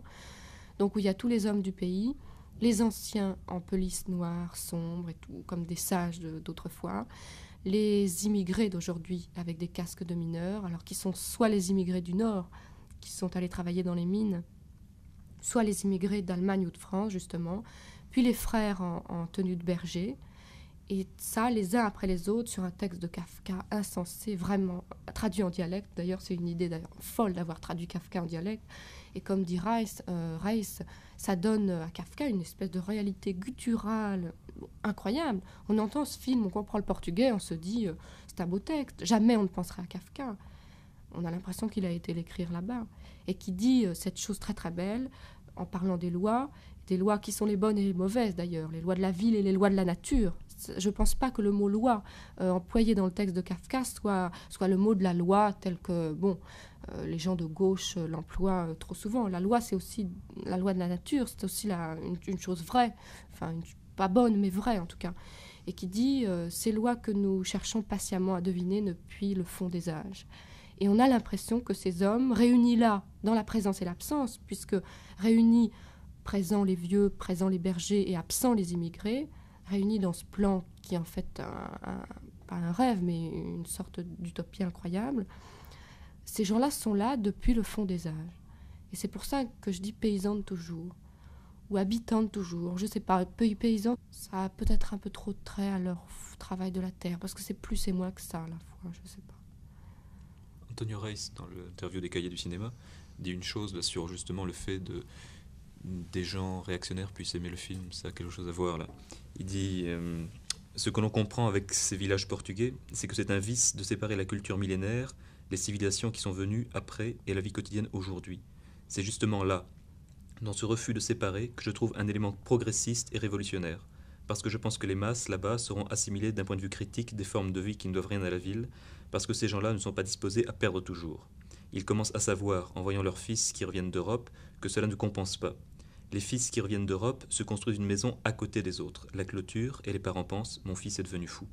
Donc où il y a tous les hommes du pays, les anciens en pelisse noire, sombre et tout, comme des sages d'autrefois, les immigrés d'aujourd'hui avec des casques de mineurs, alors qu'ils sont soit les immigrés du Nord, qui sont allés travailler dans les mines, soit les immigrés d'Allemagne ou de France, justement, puis les frères en, tenue de berger. Et ça, les uns après les autres, sur un texte de Kafka insensé, vraiment traduit en dialecte. D'ailleurs, c'est une idée folle d'avoir traduit Kafka en dialecte. Et comme dit Rice, euh, ça donne à Kafka une espèce de réalité gutturale incroyable. On entend ce film, on comprend le portugais, on se dit, euh, c'est un beau texte. Jamais on ne penserait à Kafka. On a l'impression qu'il a été l'écrire là-bas et qui dit euh, cette chose très très belle en parlant des lois, des lois qui sont les bonnes et les mauvaises d'ailleurs, les lois de la ville et les lois de la nature. Je ne pense pas que le mot loi euh, employé dans le texte de Kafka soit, soit le mot de la loi tel que, bon, euh, les gens de gauche l'emploient trop souvent. La loi, c'est aussi la loi de la nature, c'est aussi une, chose vraie, enfin, pas bonne, mais vraie en tout cas, et qui dit ces lois que nous cherchons patiemment à deviner depuis le fond des âges. Et on a l'impression que ces hommes, réunis là, dans la présence et l'absence, puisque réunis présents les vieux, présents les bergers et absents les immigrés, réunis dans ce plan qui est en fait un, pas un rêve, mais une sorte d'utopie incroyable, ces gens-là sont là depuis le fond des âges. Et c'est pour ça que je dis paysans toujours, ou de toujours. Je sais pas, paysans, ça a peut-être un peu trop de trait à leur travail de la terre, parce que c'est plus et moins que ça à la fois, je sais pas. Antonio Reis, dans l'interview des cahiers du cinéma, dit une chose sur justement le fait de des gens réactionnaires puissent aimer le film. Ça a quelque chose à voir là. Il dit euh, Ce que l'on comprend avec ces villages portugais, c'est que c'est un vice de séparer la culture millénaire, les civilisations qui sont venues après et la vie quotidienne aujourd'hui. C'est justement là, dans ce refus de séparer, que je trouve un élément progressiste et révolutionnaire. Parce que je pense que les masses là-bas seront assimilées d'un point de vue critique des formes de vie qui ne doivent rien à la ville, parce que ces gens-là ne sont pas disposés à perdre toujours. Ils commencent à savoir, en voyant leurs fils qui reviennent d'Europe, que cela ne compense pas. Les fils qui reviennent d'Europe se construisent une maison à côté des autres, la clôture, et les parents pensent Mon fils est devenu fou.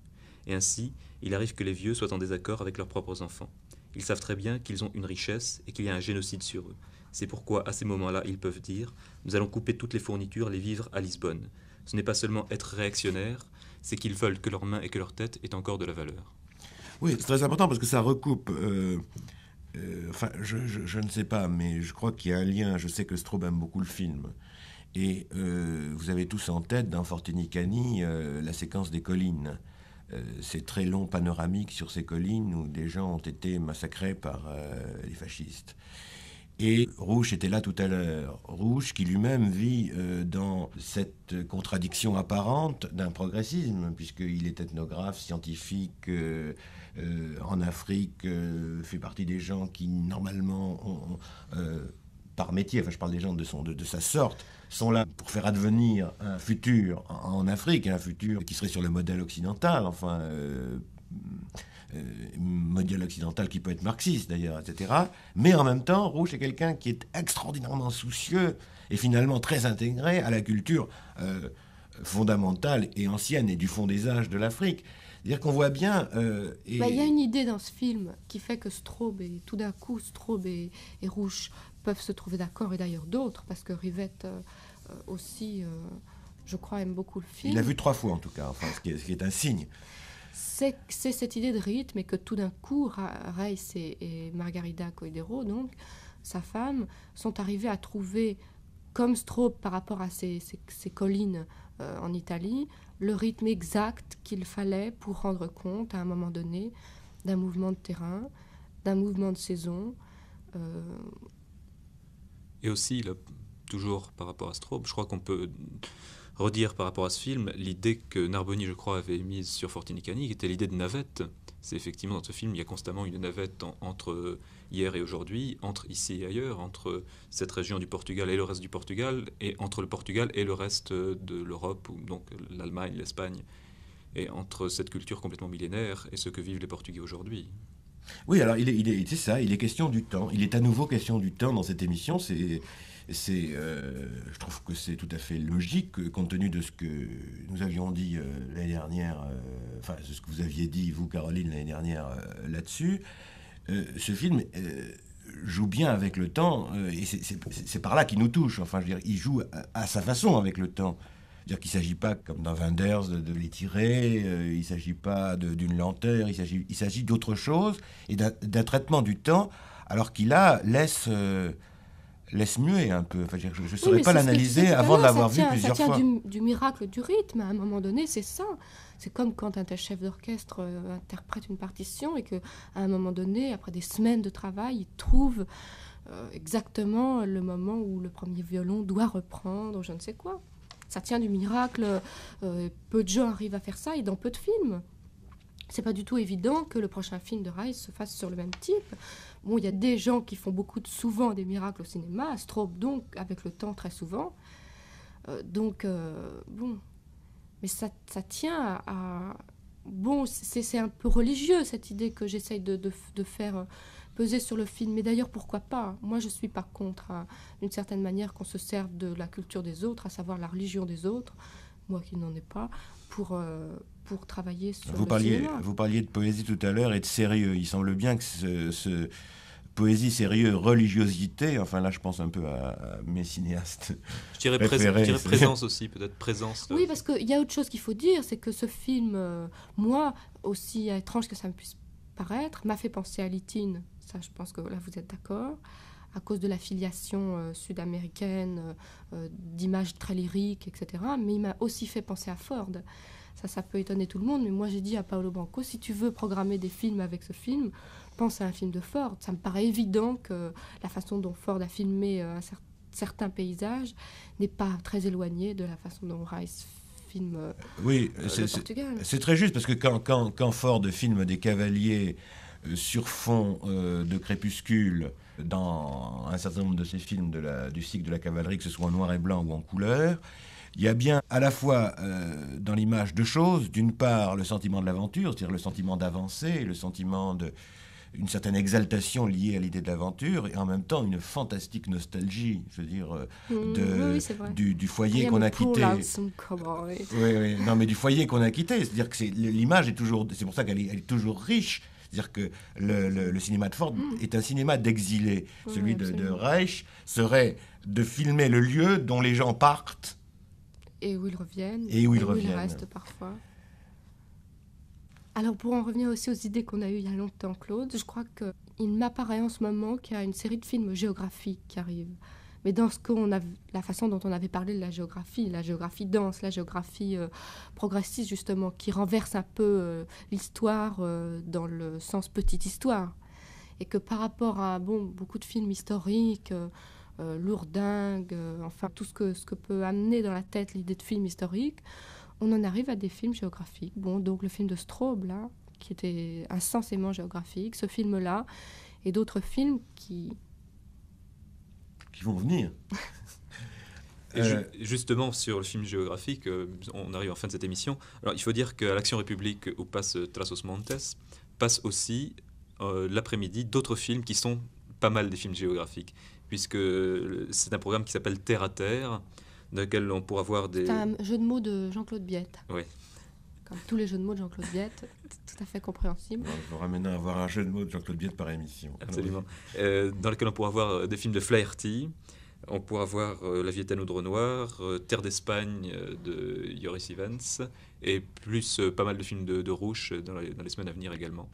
Et ainsi, il arrive que les vieux soient en désaccord avec leurs propres enfants. Ils savent très bien qu'ils ont une richesse et qu'il y a un génocide sur eux. C'est pourquoi, à ces moments-là, ils peuvent dire Nous allons couper toutes les fournitures, les vivres à Lisbonne. Ce n'est pas seulement être réactionnaire, c'est qu'ils veulent que leurs mains et que leur tête aient encore de la valeur. Oui, c'est très important parce que ça recoupe. Euh, euh, enfin, je, ne sais pas, mais je crois qu'il y a un lien. Je sais que Straub aime beaucoup le film. Et euh, vous avez tous en tête, dans Fortinicani, la séquence des collines. C'est très long, panoramique sur ces collines où des gens ont été massacrés par les fascistes. Et Rouge était là tout à l'heure. Rouge qui lui-même vit dans cette contradiction apparente d'un progressisme, puisqu'il est ethnographe, scientifique, euh, en Afrique, euh, fait partie des gens qui, normalement, euh, par métier, enfin je parle des gens de, son, de, sa sorte, sont là pour faire advenir un futur en, Afrique, un futur qui serait sur le modèle occidental, enfin, modèle occidental qui peut être marxiste d'ailleurs, etc. Mais en même temps, Rouge est quelqu'un qui est extraordinairement soucieux et finalement très intégré à la culture fondamentale et ancienne et du fond des âges de l'Afrique. C'est-à-dire qu'on voit bien. Euh, bah, il y a une idée dans ce film qui fait que Straub et tout d'un coup Straub et, et Rouge peuvent se trouver d'accord, et d'ailleurs d'autres, parce que Rivette euh, aussi, euh, je crois, aime beaucoup le film. Il l'a vu trois fois en tout cas, ce, qui est, un signe. C'est cette idée de rythme et que tout d'un coup, Reiss et, Margarida Coedero, donc sa femme, sont arrivés à trouver, comme Straub par rapport à ses, collines en Italie, le rythme exact qu'il fallait pour rendre compte à un moment donné d'un mouvement de terrain, d'un mouvement de saison. Euh, Et aussi, toujours par rapport à trop je crois qu'on peut redire par rapport à ce film l'idée que Narboni, je crois, avait mise sur Fortinicani, qui était l'idée de navette. C'est effectivement dans ce film, il y a constamment une navette entre hier et aujourd'hui, entre ici et ailleurs, entre cette région du Portugal et le reste du Portugal, et entre le Portugal et le reste de l'Europe, donc l'Allemagne, l'Espagne, et entre cette culture complètement millénaire et ce que vivent les Portugais aujourd'hui. Oui, alors il est, c'est ça, il est question du temps. Il est à nouveau question du temps dans cette émission. C'est, c'est, euh, je trouve que c'est tout à fait logique compte tenu de ce que nous avions dit euh, l'année dernière, euh, enfin de ce que vous aviez dit vous, Caroline, l'année dernière là-dessus. Euh, ce film euh, joue bien avec le temps, euh, et c'est par là qu'il nous touche. Enfin, je veux dire, il joue à, sa façon avec le temps. dire qu'il ne s'agit pas, comme dans Wenders, de, de l'étirer, il ne s'agit pas d'une lenteur, il s'agit d'autre chose et d'un traitement du temps, alors qu'il la laisse laisse muer un peu. Enfin, je ne saurais pas l'analyser avant de l'avoir vu plusieurs fois ça tient Du, miracle du rythme, hein. à un moment donné, c'est ça. C'est comme quand un chef d'orchestre euh, interprète une partition et que, à un moment donné, après des semaines de travail, il trouve euh, exactement le moment où le premier violon doit reprendre, je ne sais quoi. Ça tient du miracle. Euh, peu de gens arrivent à faire ça et dans peu de films. C'est pas du tout évident que le prochain film de Rice se fasse sur le même type. Bon, il y a des gens qui font beaucoup souvent des miracles au cinéma, se donc avec le temps très souvent. Euh, donc, euh, bon, mais ça, tient à... bon, c'est un peu religieux cette idée que j'essaye de, faire euh, peser sur le film. Mais d'ailleurs, pourquoi pas Moi, je suis par contre, hein, d'une certaine manière, qu'on se serve de la culture des autres, à savoir la religion des autres, moi qui n'en ai pas, pour pour travailler sur vous parliez, Vous parliez de poésie tout à l'heure et de sérieux. Il semble bien que ce, poésie, sérieux, religiosité. Enfin, là, je pense un peu à, mes cinéastes. Je dirais, présence aussi, peut-être présence. Oui, parce qu'il y a autre chose qu'il faut dire, c'est que ce film, euh, moi, aussi étrange que ça me puisse paraître, m'a fait penser à Litine. Ça, je pense que là, vous êtes d'accord. À cause de la filiation euh, sud-américaine, euh, d'images très lyriques, etc. Mais il m'a aussi fait penser à Ford. Ça, ça peut étonner tout le monde, mais moi j'ai dit à Paolo Banco, si tu veux programmer des films avec ce film, pense à un film de Ford. Ça me paraît évident que la façon dont Ford a filmé euh, certains paysages n'est pas très éloignée de la façon dont Rice filme euh, oui, le Portugal. C'est très juste, parce que quand, quand, quand Ford filme des cavaliers euh, sur fond de crépuscule dans un certain nombre de ses films de la, du cycle de la cavalerie, que ce soit en noir et blanc ou en couleur, il y a bien à la fois euh, dans l'image deux choses. D'une part, le sentiment de l'aventure, c'est-à-dire le sentiment d'avancer, le sentiment de une certaine exaltation liée à l'idée de l'aventure et en même temps une fantastique nostalgie, je veux dire, euh, mm, de, du, foyer qu'on a quitté. Oui, oui, non, mais du foyer qu'on a quitté. C'est-à-dire que l'image est toujours, c'est pour ça qu'elle est, toujours riche. C'est-à-dire que le, cinéma de Ford mm. est un cinéma d'exilé. Celui de Reich serait de filmer le lieu dont les gens partent et où ils reviennent. Et où ils, restent parfois. Alors pour en revenir aussi aux idées qu'on a eues il y a longtemps, Claude, je crois qu'il m'apparaît en ce moment qu'il y a une série de films géographiques qui arrivent. Mais dans ce qu'on a, la façon dont on avait parlé de la géographie, la géographie dense, la géographie euh, progressiste justement, qui renverse un peu euh, l'histoire euh, dans le sens petite histoire, et que par rapport à bon beaucoup de films historiques euh, lourdingue, euh, enfin tout ce que, ce que peut amener dans la tête l'idée de film historique, on en arrive à des films géographiques. Bon, donc le film de Straub, là, qui était insensément géographique, ce film-là, et d'autres films qui... Qui vont venir. (laughs) Euh, justement, sur le film géographique, on arrive en fin de cette émission. Alors, il faut dire qu'à l'Action République, où passe Trasos Montes, passe aussi l'après-midi d'autres films qui sont pas mal des films géographiques puisque c'est un programme qui s'appelle Terre à Terre, dans lequel on pourra voir des... C'est un jeu de mots de Jean-Claude Biette. Oui. Comme tous les jeux de mots de Jean-Claude Biette, tout à fait compréhensible. Bon, je vous ramène à avoir un jeu de mots de Jean-Claude Biette par émission. Absolument. Ah euh, dans lequel on pourra voir euh, des films de Flaherty, on pourra voir euh, La à au noir, Terre d'Espagne de Yoris Evans, et plus pas mal de films de, de dans dans les, semaines à venir également.